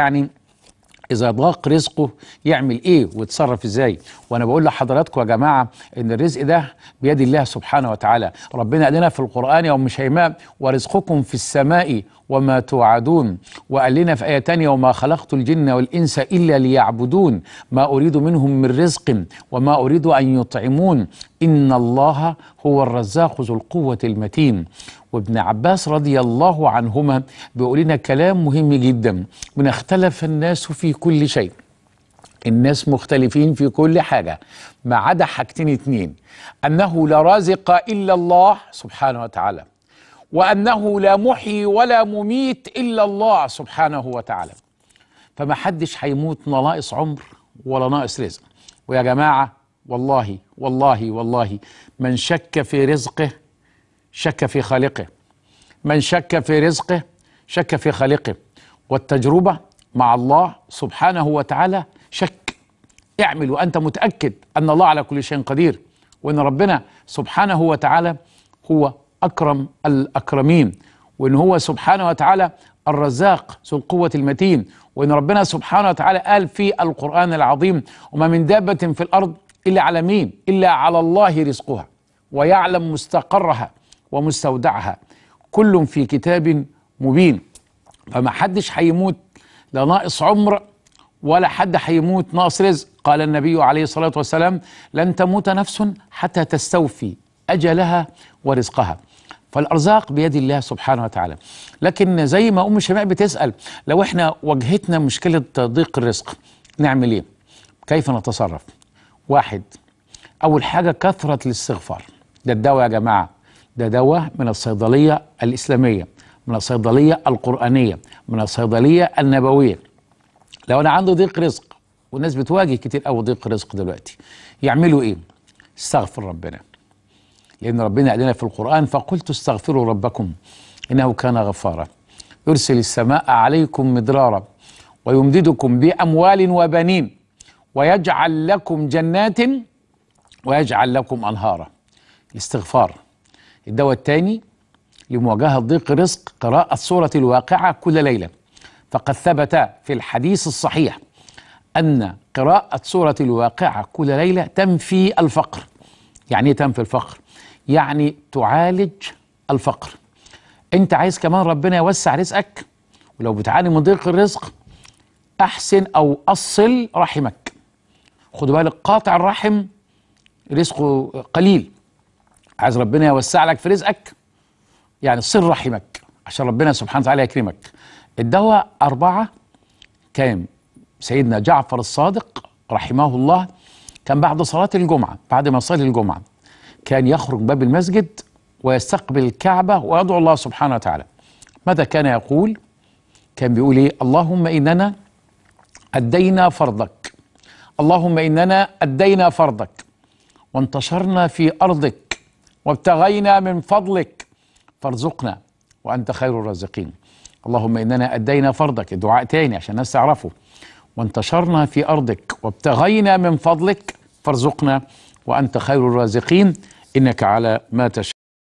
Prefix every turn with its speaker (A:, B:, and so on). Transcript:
A: يعني إذا ضاق رزقه يعمل إيه ويتصرف إزاي وأنا بقول لحضراتكم يا جماعة إن الرزق ده بيد الله سبحانه وتعالى ربنا قال لنا في القرآن يوم شيماء ورزقكم في السماء وما توعدون وقال لنا في آية تانية وما خلقت الجن والإنس إلا ليعبدون ما أريد منهم من رزق وما أريد أن يطعمون إن الله هو الرزاق ذو القوة المتين وابن عباس رضي الله عنهما بيقول لنا كلام مهم جدا من اختلف الناس في كل شيء الناس مختلفين في كل حاجة ما عدا حاجتين اتنين أنه لا رازق إلا الله سبحانه وتعالى وأنه لا محي ولا مميت إلا الله سبحانه وتعالى فما حدش هيموت لا ناقص عمر ولا ناقص رزق ويا جماعة والله والله والله من شك في رزقه شك في خالقه من شك في رزقه شك في خالقه والتجربة مع الله سبحانه وتعالى شك اعمل وأنت متأكد أن الله على كل شيء قدير وأن ربنا سبحانه وتعالى هو أكرم الأكرمين وأن هو سبحانه وتعالى الرزاق ذو القوة المتين وأن ربنا سبحانه وتعالى قال في القرآن العظيم وما من دابة في الأرض إلا على مين إلا على الله رزقها ويعلم مستقرها ومستودعها كل في كتاب مبين فما حدش هيموت لا ناقص عمر ولا حد هيموت ناقص رزق قال النبي عليه الصلاة والسلام لن تموت نفس حتى تستوفي أجلها ورزقها فالأرزاق بيد الله سبحانه وتعالى لكن زي ما أم شماء بتسأل لو إحنا واجهتنا مشكلة ضيق الرزق نعمل إيه كيف نتصرف واحد أول حاجة كثرة الاستغفار ده الدواء يا جماعة ده دواء من الصيدلية الإسلامية من الصيدلية القرآنية من الصيدلية النبوية لو أنا عنده ضيق رزق والناس بتواجه كتير قوي ضيق رزق دلوقتي يعملوا إيه؟ استغفر ربنا لأن ربنا قال لنا في القرآن فقلت استغفروا ربكم إنه كان غفارا يرسل السماء عليكم مدرارا ويمددكم بأموال وبنين ويجعل لكم جنات ويجعل لكم أنهارا الاستغفار الدواء الثاني لمواجهة ضيق رزق قراءة سورة الواقعة كل ليلة فقد ثبت في الحديث الصحيح أن قراءة سورة الواقعة كل ليلة تنفي الفقر يعني ايه تنفي الفقر يعني تعالج الفقر انت عايز كمان ربنا يوسع رزقك ولو بتعاني من ضيق الرزق احسن او اصل رحمك خدوا بالك قاطع الرحم رزقه قليل عايز ربنا يوسع لك في رزقك يعني صل رحمك عشان ربنا سبحانه وتعالى يكرمك الدواء أربعة كان سيدنا جعفر الصادق رحمه الله كان بعد صلاة الجمعة بعد ما صلي الجمعة كان يخرج باب المسجد ويستقبل الكعبة ويدعو الله سبحانه وتعالى ماذا كان يقول؟ كان بيقول ايه؟ اللهم إننا أدينا فرضك اللهم إننا أدينا فرضك وانتشرنا في أرضك وابتغينا من فضلك فارزقنا وأنت خير الرازقين اللهم إننا أدينا فرضك الدعاء تاني عشان الناس تعرفه وانتشرنا في أرضك وابتغينا من فضلك فارزقنا وأنت خير الرازقين إنك على ما تشاء